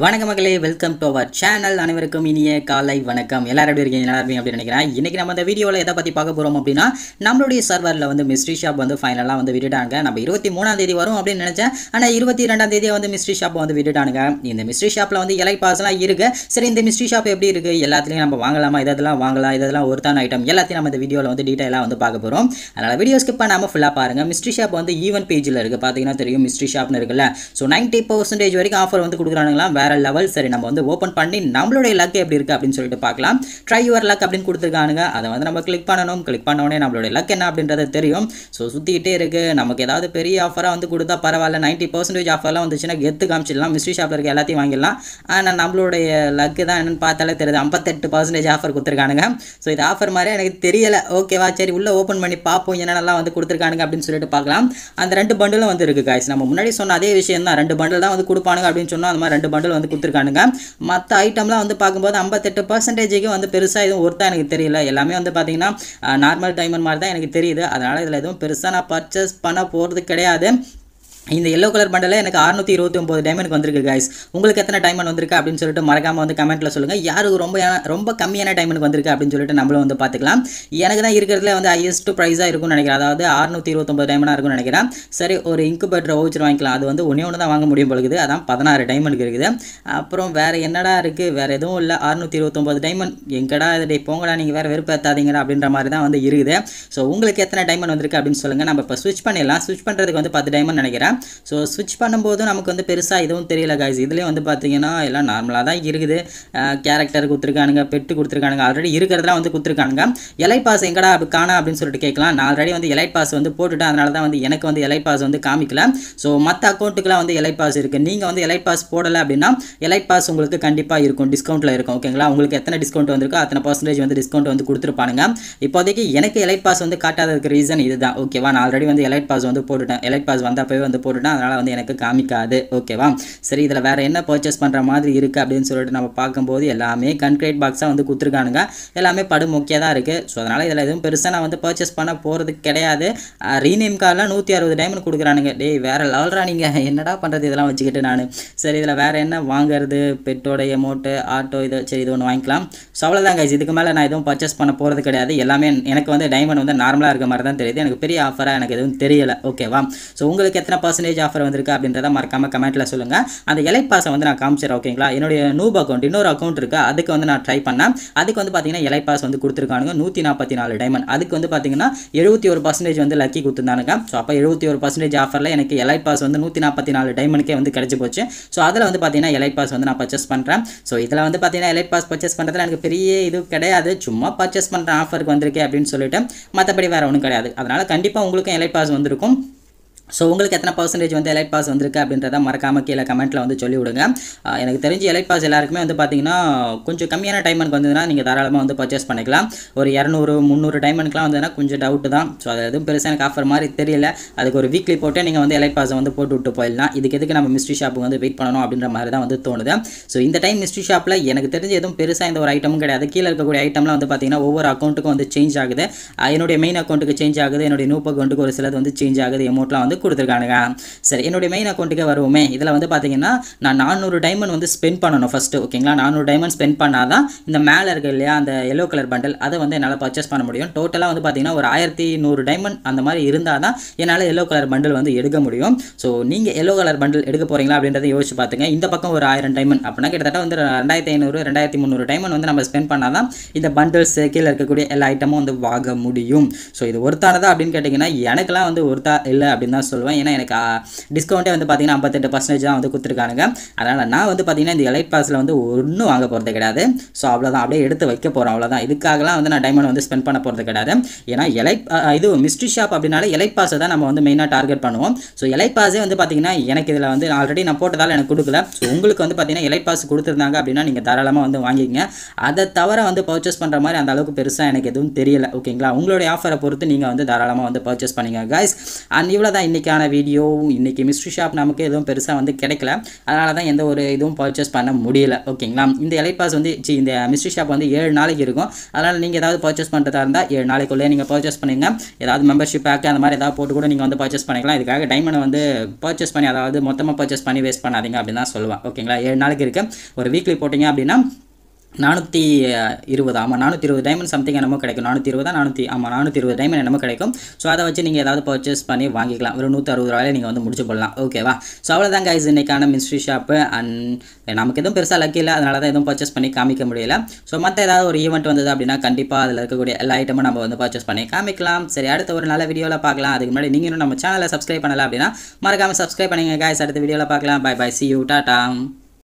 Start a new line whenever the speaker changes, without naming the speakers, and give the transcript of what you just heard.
வணக்கம் மக்களே welcome to our channel அனைவருக்கும் இனிய காலை வணக்கம் எல்லாரும் எப்படி இருக்கீங்க எல்லாரும் அப்படின்னு நினைக்கிறேன் இன்றைக்கி நம்ம இந்த வீடியோவில் எதை பற்றி பார்க்க போகிறோம் அப்படின்னா நம்மளுடைய சர்வரில் வந்து மிஸ்ட்ரி ஷாப் வந்து ஃபைனலாக வந்து விட்டுட்டாங்க நம்ம இருபத்தி மூணாம் தேதி வரும் அப்படின்னு நினச்சேன் ஆனால் இருபத்தி ரெண்டாம் தேதியை வந்து மிஸ்ட்ரி ஷாப்பை வந்து விட்டுட்டானுங்க இந்த மிஸ்ட்ரி ஷாப்பில் வந்து இலை பாஸ்லாம் இருக்குது சரி இந்த மிஸ்ட்ரி ஷாப் எப்படி இருக்குது எல்லாத்துலேயும் நம்ம வாங்கலாமா இதெல்லாம் வாங்கலாம் இதெல்லாம் ஒருத்தான ஐட்டம் எல்லாத்தையும் நம்ம இந்த வீடியோவில் வந்து டீட்டெயிலாக வந்து பார்க்க போகிறோம் அதனால் வீடியோ ஸ்கிப் பண்ணாமல் ஃபுல்லாக பாருங்கள் மிஸ்ட்ரி ஷாப் வந்து ஈவன் பேஜில் இருக்குது பார்த்தீங்கன்னா தெரியும் மிஸ்ட்ரி ஷாப்னு இருக்குல்ல ஸோ நைன்ட்டி பர்சன்டேஜ் வரைக்கும் ஆஃபர் வந்து கொடுக்குறானுங்களா வேறு லெவல் சரி நம்ம வந்து ஓப்பன் பண்ணி நம்மளுடைய லக் எப்படி இருக்கு அப்படின்னு சொல்லிட்டு பார்க்கலாம் ட்ரை யுவர் லக் அப்படின்னு கொடுத்துருக்கானுங்க அதை வந்து நம்ம கிளிக் பண்ணணும் கிளிக் பண்ணோடனே நம்மளுடைய லக் என்ன அப்படின்றது தெரியும் ஸோ சுற்றிக்கிட்டே இருக்கு நமக்கு ஏதாவது பெரிய ஆஃபராக வந்து கொடுத்தா பரவாயில்ல நைன்ட்டி பர்சன்டேஜ் ஆஃபர்லாம் வந்துச்சுன்னா கெத்து காமிச்சிடலாம் மிஸ்ட்ரி ஷாப்பில் இருக்க எல்லாத்தையும் வாங்கிடலாம் ஆனால் நம்மளுடைய லக்கு தான் என்னென்னு பார்த்தாலே தெரியுது ஐம்பத்தெட்டு பர்சன்டேஜ் ஆஃபர் கொடுத்துருக்கானுங்க ஸோ இது ஆஃபர் மாதிரி எனக்கு தெரியலை ஓகேவா சரி உள்ளே ஓப்பன் பண்ணி பார்ப்போம் என்னென்னலாம் வந்து கொடுத்துருக்கானுங்க அப்படின்னு சொல்லிட்டு பார்க்கலாம் அந்த ரெண்டு பண்டிலும் வந்து இருக்கு காய்ஸ் நம்ம முன்னாடி சொன்ன அதே விஷயம் தான் ரெண்டு பண்டில் தான் வந்து கொடுப்பானுங்க அப்படின்னு சொன்னால் அந்த மாதிரி ரெண்டு பண்டில் வந்து கொடுத்துருக்கானுங்க மற்ற ஐட்டம்லாம் வந்து பார்க்கும்போது ஐம்பத்தெட்டு பர்சன்டேஜுக்கு வந்து பெருசாக எதுவும் ஒர்த்தாக எனக்கு தெரியல எல்லாமே வந்து பார்த்தீங்கன்னா நார்மல் டைமண்ட் மாதிரி தான் எனக்கு தெரியுது அதனால் இதில் எதுவும் பெருசாக நான் பர்ச்சேஸ் பண்ண போகிறது கிடையாது இந்த எல்லோ கலர் பண்டில் எனக்கு அறுநூற்றி இருபத்தி ஒம்பது டைமண்ட் வந்திருக்கு காய்ஸ் உங்களுக்கு எத்தனை டைமண்ட் வந்திருக்கு அப்படின்னு சொல்லிட்டு மறக்காமல் வந்து கமெண்ட்டில் சொல்லுங்கள் யாருக்கு ரொம்ப ரொம்ப கம்மியான டைமண்ட் வந்திருக்கு அப்படின்னு சொல்லிட்டு நம்மளும் வந்து பார்த்துக்கலாம் எனக்கு தான் இருக்கிறதுல வந்து ஹையஸ்ட் ப்ரைஸாக இருக்கும்னு நினைக்கிறேன் அதாவது அறுநூற்றி இருபத்தொம்பது டைமண்டாக இருக்கும்னு நினைக்கிறேன் சரி ஒரு இன்குபேட்டர் ஓச்சர் வாங்கிக்கலாம் அது வந்து ஒன்றே ஒன்று தான் வாங்க முடியும் பொழுது அதான் பதினாறு டைமண்ட் இருக்குது அப்புறம் வேறு என்னடா இருக்குது வேறு எதுவும் இல்லை அறுநூற்றி இருபத்தொம்பது டைமண்ட் எங்கடா இதை போங்கடா நீங்கள் வேறு வெறுப்பேற்றாதீங்கடா அப்படின்ற மாதிரி தான் வந்து இருக்குது ஸோ உங்களுக்கு எத்தனை டைமண்ட் வந்திருக்கு அப்படின்னு சொல்லுங்கள் நம்ம இப்போ ஸ்விட்ச் பண்ணிடலாம் ஸ்விட்ச் பண்ணுறதுக்கு வந்து பத்து டைமண்ட் நினைக்கிறேன் ஸோ ஸ்விட்ச் பண்ணும்போது நமக்கு வந்து பெருசாக எதுவும் தெரியல காய்ஸ் இதுலேயும் வந்து பார்த்தீங்கன்னா எல்லாம் நார்மலாக தான் இருக்குது கேரக்டர் கொடுத்துருக்கானுங்க பெட்டு கொடுத்துருக்கானுங்க ஆல்ரெடி இருக்கிறதெல்லாம் வந்து கொடுத்துருக்கானுங்க எலைட் பாஸ் எங்கடா அப்படி காணா அப்படின்னு சொல்லிட்டு கேட்கலாம் நான் ஆல்ரெடி வந்து எலைட் பாஸ் வந்து போட்டுவிட்டு அதனால தான் வந்து எனக்கு வந்து எலைட் பாஸ் வந்து காமிக்கல ஸோ மற்ற அக்கௌண்ட்டுக்குலாம் வந்து எலைட் பாஸ் இருக்குது நீங்கள் வந்து எலைட் பாஸ் போடலை அப்படின்னா எலைட் பாஸ் உங்களுக்கு கண்டிப்பாக இருக்கும் டிஸ்கவுண்ட்டில் இருக்கும் ஓகேங்களா உங்களுக்கு எத்தனை டிஸ்கவுண்ட் வந்திருக்கோ அத்தனை பர்சன்டேஜ் வந்து டிஸ்கவுண்ட் வந்து கொடுத்துருப்பானுங்க இப்போதைக்கு எனக்கு எலைட் பாஸ் வந்து காட்டாததுக்கு ரீசன் இதுதான் ஓகேவா நான் ஆல்ரெடி வந்து எலைட் பாஸ் வந்து போட்டுட்டேன் எலைட் பாஸ் வந்தப்பவே வந்து போட்டுட்டேன் அதனால் வந்து எனக்கு காமிக்காது ஓகேவா சரி இதில் வேறு என்ன பர்ச்சேஸ் பண்ணுற மாதிரி இருக்குது அப்படின்னு சொல்லிட்டு நம்ம பார்க்கும்போது எல்லாமே கன்க்ரீட் பாக்ஸாக வந்து கொடுத்துருக்கானுங்க எல்லாமே முக்கியம் தான் இருக்குது ஸோ அதனால் இதில் எதுவும் பெருசாக நான் வந்து பர்ச்சேஸ் பண்ண போகிறது கிடையாது ரீநேம் கார்டெலாம் நூற்றி அறுபது டைமண்ட் கொடுக்குறானுங்க டேய் வேறு லெவல்ரா நீங்கள் என்னடா பண்ணுறது இதெல்லாம் வச்சுக்கிட்டு நான் சரி இதில் வேறு என்ன வாங்குறது பெட்டோட எமௌண்ட்டு ஆட்டோ இது சரி இது ஒன்று வாங்கிக்கலாம் ஸோ அவ்வளோதான் கைஸ் இதுக்கு மேலே நான் எதுவும் பர்ச்சேஸ் பண்ண போகிறது கிடையாது எல்லாமே எனக்கு வந்து டைமண்ட் வந்து நார்மலாக இருக்க மாதிரி தான் தெரியுது எனக்கு பெரிய ஆஃபராக எனக்கு எதுவும் தெரியலை ஓகேவா ஸோ உங்களுக்கு எத்தனை பர்சன்டேஜ் ஆஃபர் வந்திருக்கு அப்படின்றத மறக்காம கமெண்ட்டில் சொல்லுங்கள் அந்த இலை பாசை வந்து நான் காமிச்சிடறேன் ஓகேங்களா என்னுடைய நூப் அக்கௌண்ட் இன்னொரு அக்கௌண்ட் இருக்குது அதுக்கு வந்து நான் ட்ரை பண்ணேன் அதுக்கு வந்து பார்த்தீங்கன்னா இலை பாஸ் வந்து கொடுத்துருக்கானுங்க நூற்றி நாற்பத்தி நாலு டைமண்ட் அதுக்கு வந்து பார்த்தீங்கன்னா எழுபத்தி ஒரு பர்சன்டேஜ் வந்து லக்கி கொடுத்துருந்தானுங்க ஸோ அப்போ எழுபத்தி ஒரு பர்சன்டேஜ் ஆஃபரில் எனக்கு எலை பாஸ் வந்து நூற்றி நாற்பத்தி நாலு டைமண்ட்க்கே வந்து கிடச்சி போச்சு ஸோ அதில் வந்து பார்த்தீங்கன்னா எலை பாஸ் வந்து நான் பர்ச்சேஸ் பண்ணுறேன் ஸோ இதில் வந்து பார்த்தீங்கன்னா எலை பாஸ் பர்ச்சேஸ் பண்ணுறது எனக்கு பெரிய இது கிடையாது சும்மா பர்ச்சேஸ் பண்ணுற ஆஃபருக்கு வந்திருக்கே அப்படின்னு சொல்லிட்டு மற்றபடி வேறு ஒன்றும் கிடையாது அதனால் கண்டிப்பாக உங்களுக்கும் எலை பாஸ் வந்திருக்கும் ஸோ உங்களுக்கு எத்தனை பர்சன்டேஜ் வந்து எலைட் பாஸ் வந்திருக்கு அப்படின்றத மறக்காமல் கீழே கமெண்ட்டில் வந்து சொல்லி விடுங்க எனக்கு தெரிஞ்சு எலைட் பாஸ் எல்லாருக்குமே வந்து பார்த்தீங்கன்னா கொஞ்சம் கம்மியான டைமனுக்கு வந்ததுன்னா நீங்கள் தாராளமாக வந்து பர்ச்சேஸ் பண்ணிக்கலாம் ஒரு இரநூறு முந்நூறு டைமனுக்குலாம் வந்ததுன்னா கொஞ்சம் டவுட்டு தான் ஸோ அது எதுவும் பெருசாக எனக்கு ஆஃபர் மாதிரி தெரியல அதுக்கு ஒரு வீக்லி போட்டு நீங்கள் வந்து எலைட் பாஸை வந்து போட்டு விட்டு போயிடலாம் இதுக்கு எதுக்கு நம்ம மிஸ்ட்ரி ஷாப்புக்கு வந்து வெயிட் பண்ணணும் அப்படின்ற மாதிரி தான் வந்து தோணுது ஸோ இந்த டைம் மிஸ்ட்ரி ஷாப்பில் எனக்கு தெரிஞ்ச எதுவும் பெருசாக இந்த ஒரு ஐட்டமும் கிடையாது கீழே இருக்கக்கூடிய ஐட்டம்லாம் வந்து பார்த்தீங்கன்னா ஒவ்வொரு அக்கௌண்ட்டுக்கும் வந்து சேஞ்ச் ஆகுது என்னுடைய மெயின் அக்கௌண்ட்டுக்கு சேஞ்ச் ஆகுது என்னுடைய நூப்பு அக்கௌண்ட்டுக்கு ஒரு சிலது வந்து சேஞ்ச் ஆகுது எமௌண்ட்லாம் வந்து வந்து கொடுத்துருக்கானுங்க சரி என்னுடைய மெயின் அக்கௌண்ட்டுக்கே வருவோமே இதில் வந்து பார்த்தீங்கன்னா நான் நானூறு டைமண்ட் வந்து ஸ்பெண்ட் பண்ணணும் ஃபஸ்ட்டு ஓகேங்களா நானூறு டைமண்ட் ஸ்பெண்ட் பண்ணால் தான் இந்த மேலே இருக்குது இல்லையா அந்த எல்லோ கலர் பண்டல் அதை வந்து என்னால் பர்ச்சேஸ் பண்ண முடியும் டோட்டலாக வந்து பார்த்தீங்கன்னா ஒரு ஆயிரத்தி நூறு டைமண்ட் அந்த மாதிரி இருந்தால் தான் என்னால் எல்லோ கலர் பண்டல் வந்து எடுக்க முடியும் ஸோ நீங்கள் எல்லோ கலர் பண்டல் எடுக்க போகிறீங்களா அப்படின்றத யோசிச்சு பார்த்துங்க இந்த பக்கம் ஒரு ஆயிரம் டைமண்ட் அப்படின்னா கிட்டத்தட்ட வந்து ரெண்டாயிரத்தி ஐநூறு ரெண்டாயிரத்தி முந்நூறு டைமண்ட் வந்து நம்ம ஸ்பெண்ட் பண்ணால் தான் இந்த பண்டில்ஸ் கீழே இருக்கக்கூடிய எல்லா ஐட்டமும் வந்து வாங்க முடியும் ஸோ இது ஒருத்தானதா அப்படின்னு கேட்டிங்கன்னா எனக்குலாம் வந்து ஒருத்தா இல்லை அப்படின்னு சொல்லுவேன் ஏன்னா எனக்கு டிஸ்கவுண்ட்டே வந்து பார்த்திங்கன்னா ஐம்பத்தெட்டு பர்சன்டேஜ் வந்து கொடுத்துருக்கானுங்க அதனால் நான் வந்து பார்த்திங்கன்னா இந்த எலைட் பாஸில் வந்து ஒன்றும் வாங்க போகிறது கிடையாது ஸோ அவ்வளோதான் அப்படியே எடுத்து வைக்க போகிறோம் அவ்வளோதான் இதுக்காகலாம் வந்து நான் டைமண்ட் வந்து ஸ்பெண்ட் பண்ண போகிறது கிடையாது ஏன்னா எலை இது மிஸ்ட்ரி ஷாப் அப்படின்னாலே எலைட் பாஸை தான் நம்ம வந்து மெயினாக டார்கெட் பண்ணுவோம் ஸோ எலைட் பாஸே வந்து பார்த்திங்கன்னா எனக்கு இதில் வந்து ஆல்ரெடி நான் போட்டதால் எனக்கு கொடுக்கல ஸோ உங்களுக்கு வந்து பார்த்திங்கன்னா எலைட் பாஸ் கொடுத்துருந்தாங்க அப்படின்னா நீங்கள் தாராளமாக வந்து வாங்கிக்கங்க அதை தவிர வந்து பர்ச்சேஸ் பண்ணுற மாதிரி அந்த அளவுக்கு பெருசாக எனக்கு எதுவும் தெரியல ஓகேங்களா உங்களுடைய ஆஃபரை பொறுத்து நீங்கள் வந்து தாராளமாக வந்து பர்ச்சேஸ் பண்ணிங்க கைஸ் அண்ட் இவ்வளோ தான் இன்றைக்கான வீடியோவும் இன்றைக்கி மிஸ்ட்ரி ஷாப் நமக்கு எதுவும் பெருசாக வந்து கிடைக்கல அதனால தான் எந்த ஒரு இதுவும் பர்ச்சேஸ் பண்ண முடியல ஓகேங்களா இந்த எலைட் பாஸ் வந்து சி இந்த மிஸ்ட்ரி ஷாப் வந்து ஏழு நாளைக்கு இருக்கும் அதனால் நீங்கள் ஏதாவது பர்ச்சேஸ் பண்ணுறதா இருந்தால் ஏழு நாளைக்குள்ளே நீங்கள் பர்ச்சேஸ் பண்ணுங்கள் ஏதாவது மெம்பர்ஷிப் பேக்கு அந்த மாதிரி ஏதாவது போட்டு கூட நீங்கள் வந்து பர்ச்சேஸ் பண்ணிக்கலாம் இதுக்காக டைமண்ட் வந்து பர்ச்சேஸ் பண்ணி அதாவது மொத்தமாக பர்ச்சேஸ் பண்ணி வேஸ்ட் பண்ணாதீங்க அப்படின்னு தான் சொல்லுவேன் ஓகேங்களா ஏழு நாளைக்கு இருக்குது ஒரு வீக்லி போட்டிங்க அப்படின்னா நானூற்றி இருபது ஆமாம் நானூற்றி இருபது டைமண்ட் சம்திங் என்னமோ கிடைக்கும் நானூற்றி இருபதா நானூற்றி ஆமாம் நானூற்றி இருபது டைமண்ட் என்னமோ கிடைக்கும் ஸோ அதை வச்சு நீங்கள் ஏதாவது பர்ச்சேஸ் பண்ணி வாங்கிக்கலாம் ஒரு நூற்றி அறுபது ரூபாய் நீங்கள் வந்து முடிச்சு போடலாம் ஓகேவா ஸோ அவ்வளோதான் கைஸ் இன்றைக்கான மிஸ்ட்ரி ஷாப்பு அண்ட் நமக்கு எதுவும் பெருசாக லக்கி இல்லை அதனால தான் எதுவும் பர்ச்சேஸ் பண்ணி காமிக்க முடியல ஸோ மற்ற ஏதாவது ஒரு ஈவெண்ட் வந்தது அப்படின்னா கண்டிப்பாக அதில் இருக்கக்கூடிய எல்லா ஐட்டமும் நம்ம வந்து பர்ச்சேஸ் பண்ணி காமிக்கலாம் சரி அடுத்த ஒரு நல்ல வீடியோவில் பார்க்கலாம் அதுக்கு முன்னாடி நீங்களும் நம்ம சேனலை சப்ஸ்கிரைப் பண்ணலாம் அப்படின்னா மறக்காமல் சப்ஸ்கிரைப் பண்ணிங்க கைஸ் அடுத்த வீடியோவில் பார்க்கலாம் bye bye see you tata